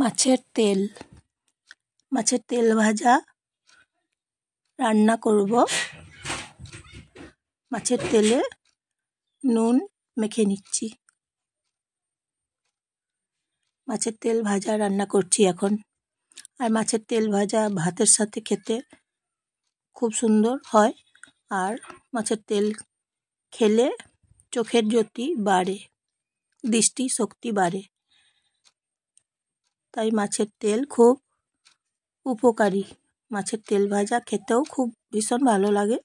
মাছের তেল মাছের তেল ভাজা রান্না করব মাছের তেলে নুন মেখে নিচ্ছি মাছের তেল ভাজা রান্না করছি এখন আর মাছের তেল ভাজা ভাতের সাথে খেতে খুব সুন্দর হয় আর মাছের তেল খেলে চোখের জ্যোতি বাড়ে দৃষ্টি শক্তি বাড়ে তাই মাছের তেল খুব উপকারী মাছের তেল ভাজা খেতেও খুব ভীষণ ভালো লাগে